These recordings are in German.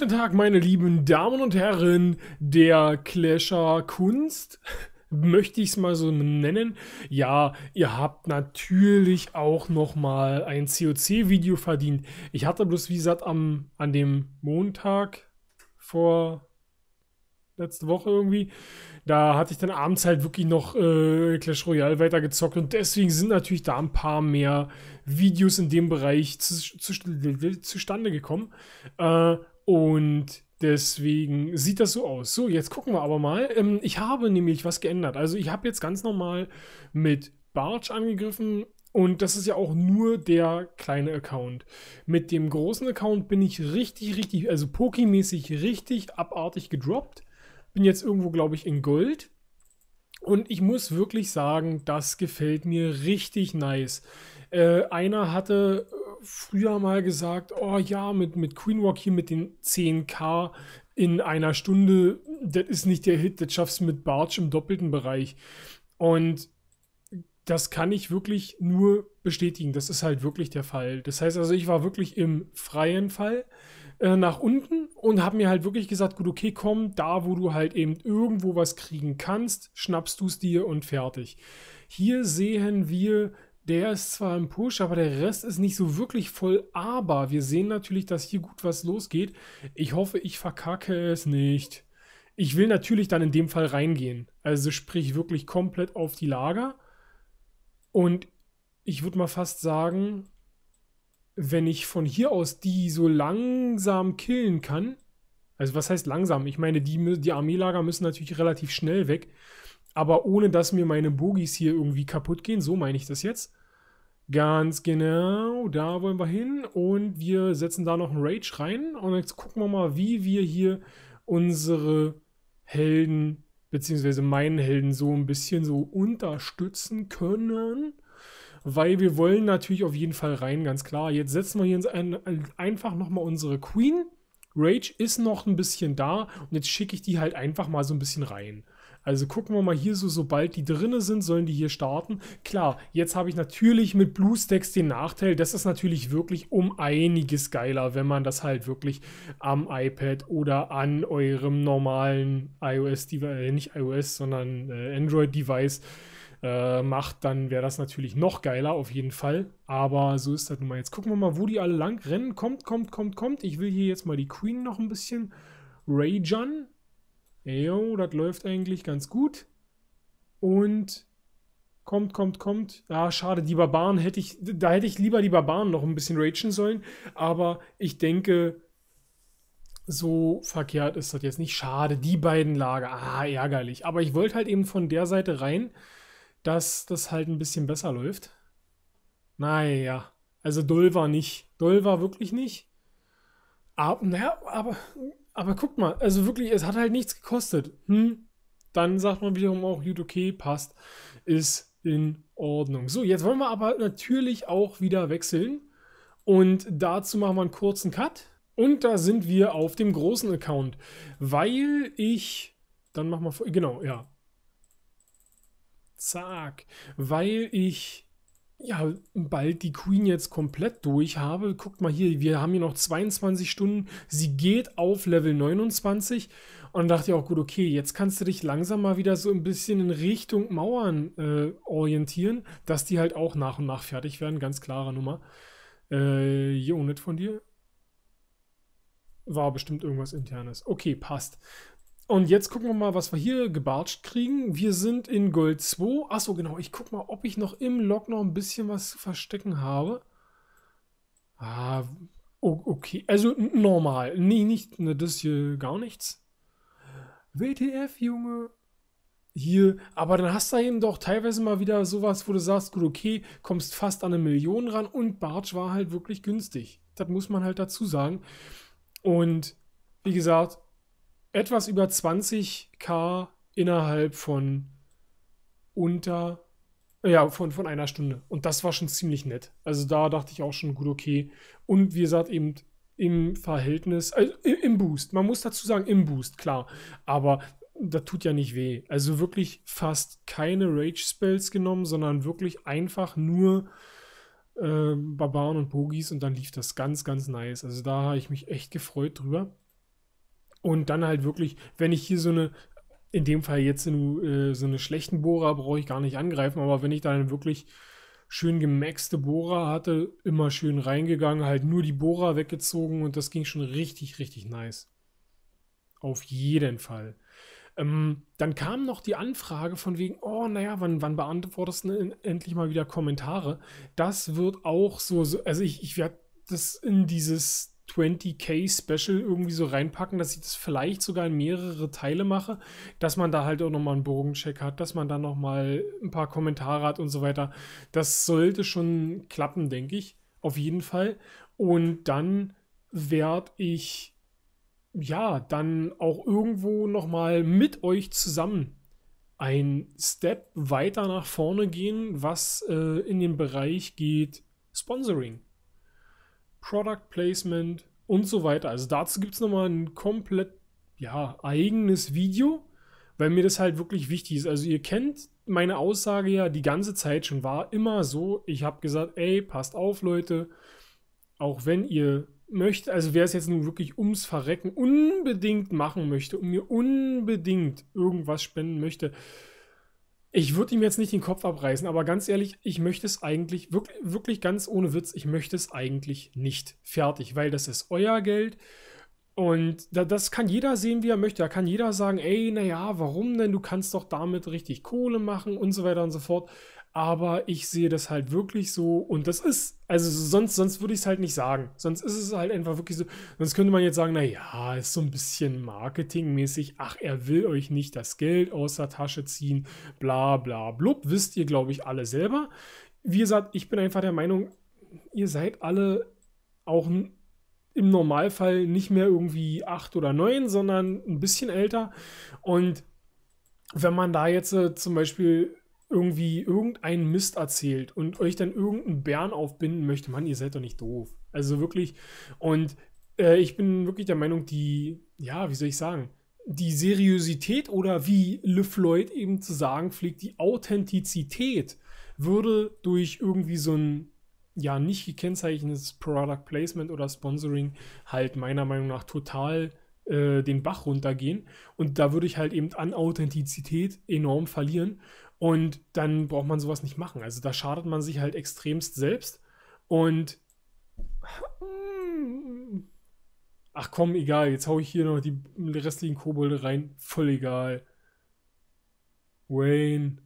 Guten Tag, meine lieben Damen und Herren der Clasher Kunst. Möchte ich es mal so nennen? Ja, ihr habt natürlich auch nochmal ein COC-Video verdient. Ich hatte bloß, wie gesagt, am, an dem Montag vor letzte Woche irgendwie. Da hatte ich dann abends halt wirklich noch äh, Clash Royale weitergezockt und deswegen sind natürlich da ein paar mehr Videos in dem Bereich zu, zu, zustande gekommen. Äh, und deswegen sieht das so aus. So, jetzt gucken wir aber mal. Ähm, ich habe nämlich was geändert. Also ich habe jetzt ganz normal mit Barge angegriffen. Und das ist ja auch nur der kleine Account. Mit dem großen Account bin ich richtig, richtig, also Pokémäßig richtig abartig gedroppt. Bin jetzt irgendwo, glaube ich, in Gold. Und ich muss wirklich sagen, das gefällt mir richtig nice. Äh, einer hatte früher mal gesagt, oh ja, mit, mit Queen hier mit den 10k in einer Stunde, das ist nicht der Hit, das schaffst du mit Bartsch im doppelten Bereich. Und das kann ich wirklich nur bestätigen. Das ist halt wirklich der Fall. Das heißt also, ich war wirklich im freien Fall äh, nach unten und habe mir halt wirklich gesagt, gut, okay, komm, da wo du halt eben irgendwo was kriegen kannst, schnappst du es dir und fertig. Hier sehen wir der ist zwar im Push, aber der Rest ist nicht so wirklich voll. Aber wir sehen natürlich, dass hier gut was losgeht. Ich hoffe, ich verkacke es nicht. Ich will natürlich dann in dem Fall reingehen. Also sprich wirklich komplett auf die Lager. Und ich würde mal fast sagen, wenn ich von hier aus die so langsam killen kann, also was heißt langsam? Ich meine, die, die Armeelager müssen natürlich relativ schnell weg, aber ohne dass mir meine Bogies hier irgendwie kaputt gehen, so meine ich das jetzt, Ganz genau, da wollen wir hin und wir setzen da noch einen Rage rein und jetzt gucken wir mal, wie wir hier unsere Helden beziehungsweise meinen Helden so ein bisschen so unterstützen können, weil wir wollen natürlich auf jeden Fall rein, ganz klar. Jetzt setzen wir hier ein, einfach nochmal unsere Queen. Rage ist noch ein bisschen da und jetzt schicke ich die halt einfach mal so ein bisschen rein. Also gucken wir mal hier so, sobald die drinne sind, sollen die hier starten. Klar, jetzt habe ich natürlich mit BlueStacks den Nachteil, das ist natürlich wirklich um einiges geiler, wenn man das halt wirklich am iPad oder an eurem normalen ios äh, nicht iOS, sondern äh, Android-Device äh, macht, dann wäre das natürlich noch geiler auf jeden Fall. Aber so ist das nun mal. Jetzt gucken wir mal, wo die alle lang rennen. Kommt, kommt, kommt, kommt. Ich will hier jetzt mal die Queen noch ein bisschen ragern. Jo, das läuft eigentlich ganz gut. Und kommt, kommt, kommt. Ah, schade, die Barbaren hätte ich, da hätte ich lieber die Barbaren noch ein bisschen ragen sollen. Aber ich denke, so verkehrt ist das jetzt nicht. Schade, die beiden Lager. Ah, ärgerlich. Aber ich wollte halt eben von der Seite rein, dass das halt ein bisschen besser läuft. Naja, also Doll war nicht. Doll war wirklich nicht. Aber, naja, aber aber guck mal, also wirklich, es hat halt nichts gekostet. Hm? Dann sagt man wiederum auch, gut, okay, passt, ist in Ordnung. So, jetzt wollen wir aber natürlich auch wieder wechseln. Und dazu machen wir einen kurzen Cut. Und da sind wir auf dem großen Account, weil ich, dann machen wir, genau, ja. Zack, weil ich ja, bald die Queen jetzt komplett durch habe. Guckt mal hier, wir haben hier noch 22 Stunden. Sie geht auf Level 29. Und dann dachte ich auch, gut, okay, jetzt kannst du dich langsam mal wieder so ein bisschen in Richtung Mauern äh, orientieren, dass die halt auch nach und nach fertig werden. Ganz klare Nummer. Äh, jo, nicht von dir. War bestimmt irgendwas internes. Okay, passt. Und jetzt gucken wir mal, was wir hier gebartscht kriegen. Wir sind in Gold 2. Achso, genau. Ich guck mal, ob ich noch im Log noch ein bisschen was zu verstecken habe. Ah, okay. Also normal. Nee, nicht. Ne, das hier gar nichts. WTF, Junge. Hier, aber dann hast du eben doch teilweise mal wieder sowas, wo du sagst, gut, okay, kommst fast an eine Million ran und Bartsch war halt wirklich günstig. Das muss man halt dazu sagen. Und wie gesagt, etwas über 20k innerhalb von unter, äh, ja, von, von einer Stunde. Und das war schon ziemlich nett. Also da dachte ich auch schon, gut, okay. Und wie gesagt, eben im Verhältnis, also im Boost. Man muss dazu sagen, im Boost, klar. Aber das tut ja nicht weh. Also wirklich fast keine Rage-Spells genommen, sondern wirklich einfach nur äh, Barbaren und Bogies und dann lief das ganz, ganz nice. Also da habe ich mich echt gefreut drüber. Und dann halt wirklich, wenn ich hier so eine, in dem Fall jetzt eine, äh, so eine schlechten Bohrer brauche ich gar nicht angreifen, aber wenn ich dann wirklich schön gemaxte Bohrer hatte, immer schön reingegangen, halt nur die Bohrer weggezogen und das ging schon richtig, richtig nice. Auf jeden Fall. Ähm, dann kam noch die Anfrage von wegen, oh, naja, wann, wann beantwortest du endlich mal wieder Kommentare? Das wird auch so, so also ich, ich werde das in dieses 20k Special irgendwie so reinpacken, dass ich das vielleicht sogar in mehrere Teile mache, dass man da halt auch nochmal einen Bogencheck hat, dass man da nochmal ein paar Kommentare hat und so weiter. Das sollte schon klappen, denke ich. Auf jeden Fall. Und dann werde ich ja dann auch irgendwo nochmal mit euch zusammen ein Step weiter nach vorne gehen, was äh, in den Bereich geht Sponsoring. Product Placement und so weiter. Also dazu gibt es nochmal ein komplett ja, eigenes Video, weil mir das halt wirklich wichtig ist. Also ihr kennt meine Aussage ja die ganze Zeit schon, war immer so, ich habe gesagt, ey, passt auf Leute, auch wenn ihr möchtet, also wer es jetzt nun wirklich ums Verrecken unbedingt machen möchte und mir unbedingt irgendwas spenden möchte, ich würde ihm jetzt nicht den Kopf abreißen, aber ganz ehrlich, ich möchte es eigentlich, wirklich, wirklich ganz ohne Witz, ich möchte es eigentlich nicht fertig, weil das ist euer Geld. Und das kann jeder sehen, wie er möchte. Da kann jeder sagen, ey, naja, warum denn? Du kannst doch damit richtig Kohle machen und so weiter und so fort aber ich sehe das halt wirklich so und das ist, also sonst, sonst würde ich es halt nicht sagen. Sonst ist es halt einfach wirklich so, sonst könnte man jetzt sagen, naja, ist so ein bisschen marketingmäßig, ach, er will euch nicht das Geld aus der Tasche ziehen, bla bla blub, wisst ihr, glaube ich, alle selber. Wie gesagt, ich bin einfach der Meinung, ihr seid alle auch im Normalfall nicht mehr irgendwie acht oder neun, sondern ein bisschen älter und wenn man da jetzt äh, zum Beispiel irgendwie irgendeinen Mist erzählt und euch dann irgendeinen Bären aufbinden möchte, Mann, ihr seid doch nicht doof. Also wirklich. Und äh, ich bin wirklich der Meinung, die, ja, wie soll ich sagen, die Seriosität oder wie Le Floyd eben zu sagen pflegt, die Authentizität würde durch irgendwie so ein ja nicht gekennzeichnetes Product Placement oder Sponsoring halt meiner Meinung nach total äh, den Bach runtergehen und da würde ich halt eben an Authentizität enorm verlieren und dann braucht man sowas nicht machen. Also da schadet man sich halt extremst selbst. Und ach komm, egal, jetzt hau ich hier noch die restlichen Kobolde rein. Voll egal. Wayne.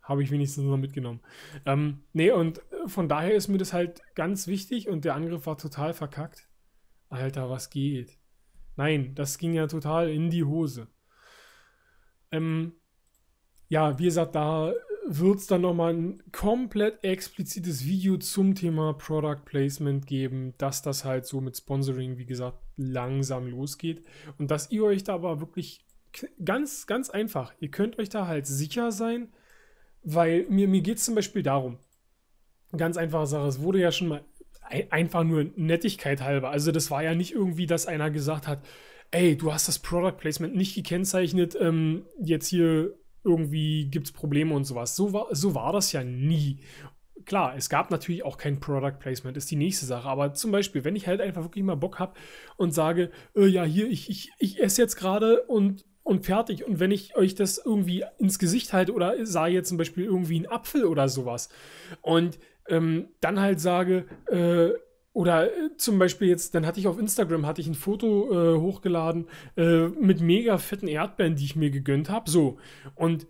Habe ich wenigstens noch mitgenommen. Ähm, nee, und von daher ist mir das halt ganz wichtig und der Angriff war total verkackt. Alter, was geht? Nein, das ging ja total in die Hose. Ähm, ja, wie gesagt, da wird es dann nochmal ein komplett explizites Video zum Thema Product Placement geben, dass das halt so mit Sponsoring, wie gesagt, langsam losgeht. Und dass ihr euch da aber wirklich ganz, ganz einfach, ihr könnt euch da halt sicher sein, weil mir, mir geht es zum Beispiel darum, ganz einfache Sache, es wurde ja schon mal einfach nur Nettigkeit halber. Also das war ja nicht irgendwie, dass einer gesagt hat, ey, du hast das Product Placement nicht gekennzeichnet, ähm, jetzt hier irgendwie gibt es Probleme und sowas. So war, so war das ja nie. Klar, es gab natürlich auch kein Product Placement, ist die nächste Sache. Aber zum Beispiel, wenn ich halt einfach wirklich mal Bock habe und sage, äh, ja, hier, ich, ich, ich esse jetzt gerade und, und fertig. Und wenn ich euch das irgendwie ins Gesicht halte oder sage jetzt zum Beispiel irgendwie einen Apfel oder sowas und ähm, dann halt sage, äh, oder äh, zum Beispiel jetzt, dann hatte ich auf Instagram hatte ich ein Foto äh, hochgeladen äh, mit mega fetten Erdbeeren, die ich mir gegönnt habe. So. Und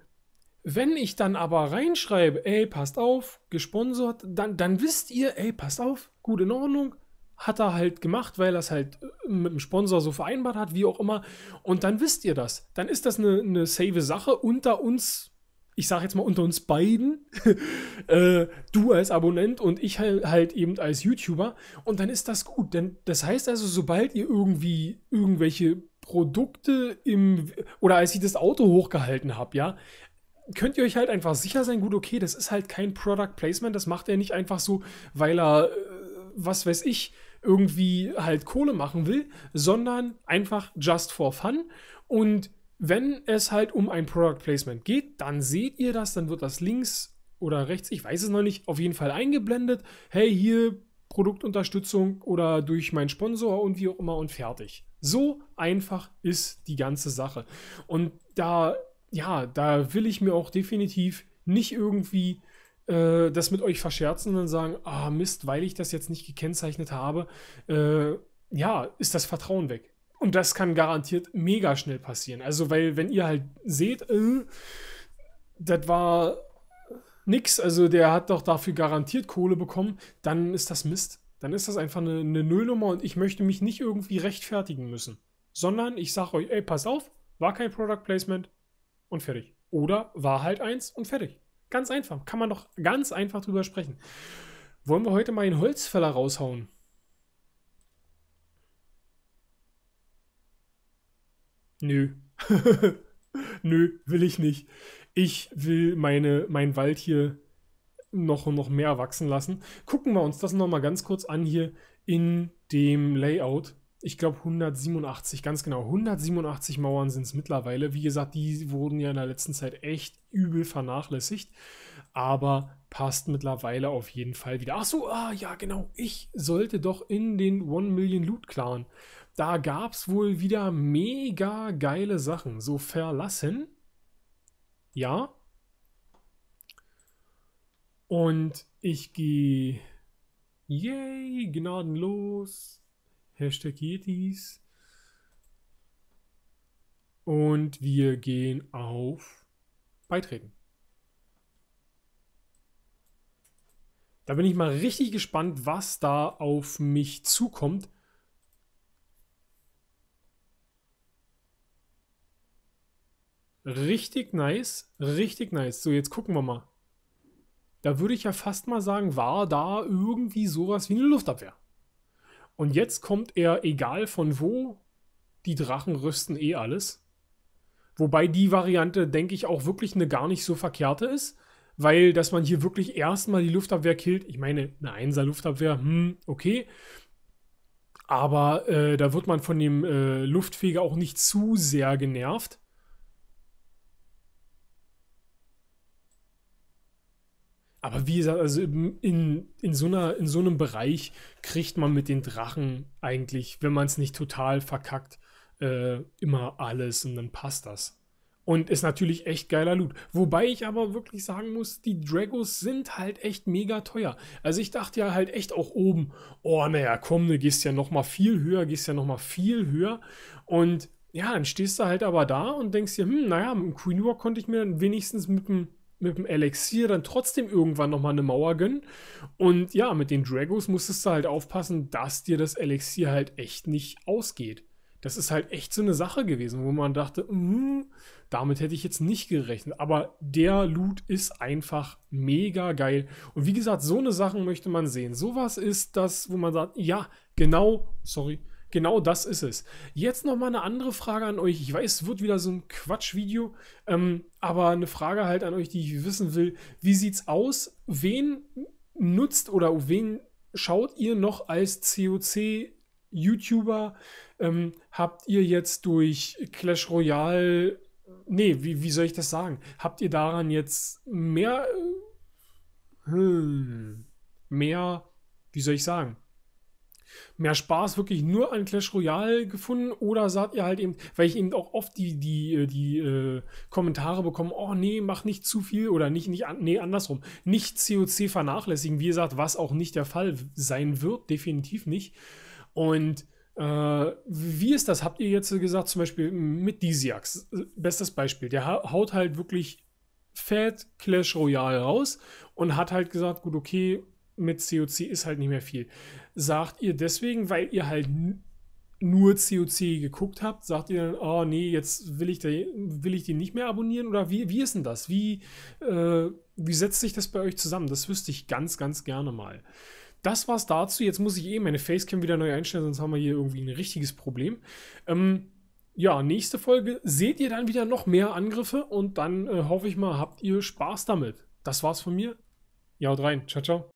wenn ich dann aber reinschreibe, ey, passt auf, gesponsert, dann, dann wisst ihr, ey, passt auf, gut in Ordnung. Hat er halt gemacht, weil er es halt äh, mit dem Sponsor so vereinbart hat, wie auch immer. Und dann wisst ihr das. Dann ist das eine, eine save Sache unter uns ich sage jetzt mal unter uns beiden, äh, du als Abonnent und ich halt eben als YouTuber. Und dann ist das gut. Denn das heißt also, sobald ihr irgendwie irgendwelche Produkte im oder als ich das Auto hochgehalten habe, ja, könnt ihr euch halt einfach sicher sein, gut, okay, das ist halt kein Product Placement, das macht er nicht einfach so, weil er, äh, was weiß ich, irgendwie halt Kohle machen will, sondern einfach just for fun. Und wenn es halt um ein Product Placement geht, dann seht ihr das, dann wird das links oder rechts, ich weiß es noch nicht, auf jeden Fall eingeblendet. Hey, hier Produktunterstützung oder durch meinen Sponsor und wie auch immer und fertig. So einfach ist die ganze Sache. Und da, ja, da will ich mir auch definitiv nicht irgendwie äh, das mit euch verscherzen und sagen, ah Mist, weil ich das jetzt nicht gekennzeichnet habe, äh, ja, ist das Vertrauen weg. Und das kann garantiert mega schnell passieren. Also, weil, wenn ihr halt seht, äh, das war nix, also der hat doch dafür garantiert Kohle bekommen, dann ist das Mist. Dann ist das einfach eine, eine Nullnummer und ich möchte mich nicht irgendwie rechtfertigen müssen. Sondern ich sage euch, ey, pass auf, war kein Product Placement und fertig. Oder war halt eins und fertig. Ganz einfach. Kann man doch ganz einfach drüber sprechen. Wollen wir heute mal einen Holzfäller raushauen? nö. nö, will ich nicht. Ich will meine, meinen Wald hier noch und noch mehr wachsen lassen. Gucken wir uns das nochmal ganz kurz an hier in dem Layout. Ich glaube 187, ganz genau. 187 Mauern sind es mittlerweile. Wie gesagt, die wurden ja in der letzten Zeit echt übel vernachlässigt. Aber passt mittlerweile auf jeden Fall wieder. Ach so, ah ja, genau. Ich sollte doch in den One Million Loot Clan. Da gab es wohl wieder mega geile Sachen. So verlassen. Ja. Und ich gehe. Yay, gnadenlos. Hashtag Yetis. Und wir gehen auf Beitreten. Da bin ich mal richtig gespannt, was da auf mich zukommt. Richtig nice, richtig nice. So, jetzt gucken wir mal. Da würde ich ja fast mal sagen, war da irgendwie sowas wie eine Luftabwehr. Und jetzt kommt er, egal von wo, die Drachen rüsten eh alles. Wobei die Variante, denke ich, auch wirklich eine gar nicht so verkehrte ist, weil dass man hier wirklich erstmal die Luftabwehr killt, ich meine, eine Einser Luftabwehr, hm, okay. Aber äh, da wird man von dem äh, Luftfeger auch nicht zu sehr genervt. Aber wie gesagt, also in, in, so einer, in so einem Bereich kriegt man mit den Drachen eigentlich, wenn man es nicht total verkackt, äh, immer alles und dann passt das. Und ist natürlich echt geiler Loot. Wobei ich aber wirklich sagen muss, die Dragos sind halt echt mega teuer. Also ich dachte ja halt echt auch oben, oh naja, komm, du gehst ja nochmal viel höher, gehst ja nochmal viel höher. Und ja, dann stehst du halt aber da und denkst dir, hm, naja, mit dem Queen War konnte ich mir dann wenigstens mit dem mit dem Elixier dann trotzdem irgendwann nochmal eine Mauer gönnen. Und ja, mit den Dragos musstest du halt aufpassen, dass dir das Elixier halt echt nicht ausgeht. Das ist halt echt so eine Sache gewesen, wo man dachte, mm, damit hätte ich jetzt nicht gerechnet. Aber der Loot ist einfach mega geil. Und wie gesagt, so eine Sachen möchte man sehen. Sowas ist das, wo man sagt, ja, genau, sorry, Genau das ist es. Jetzt nochmal eine andere Frage an euch. Ich weiß, es wird wieder so ein Quatschvideo, ähm, aber eine Frage halt an euch, die ich wissen will. Wie sieht's aus? Wen nutzt oder wen schaut ihr noch als COC YouTuber? Ähm, habt ihr jetzt durch Clash Royale, nee, wie, wie soll ich das sagen? Habt ihr daran jetzt mehr, äh, hm, mehr, wie soll ich sagen? mehr Spaß wirklich nur an Clash Royale gefunden oder sagt ihr halt eben, weil ich eben auch oft die, die, äh, die äh, Kommentare bekomme, oh nee, mach nicht zu viel oder nicht, nicht nee, andersrum, nicht COC vernachlässigen, wie ihr sagt, was auch nicht der Fall sein wird, definitiv nicht. Und äh, wie ist das? Habt ihr jetzt gesagt, zum Beispiel mit Diziax, bestes Beispiel, der haut halt wirklich fett Clash Royale raus und hat halt gesagt, gut, okay, mit COC ist halt nicht mehr viel. Sagt ihr deswegen, weil ihr halt nur COC geguckt habt, sagt ihr dann, oh nee, jetzt will ich, die, will ich die nicht mehr abonnieren? Oder wie, wie ist denn das? Wie, äh, wie setzt sich das bei euch zusammen? Das wüsste ich ganz, ganz gerne mal. Das war's dazu. Jetzt muss ich eben eh meine Facecam wieder neu einstellen, sonst haben wir hier irgendwie ein richtiges Problem. Ähm, ja, nächste Folge seht ihr dann wieder noch mehr Angriffe und dann äh, hoffe ich mal, habt ihr Spaß damit. Das war's von mir. Ja, haut rein. Ciao, ciao.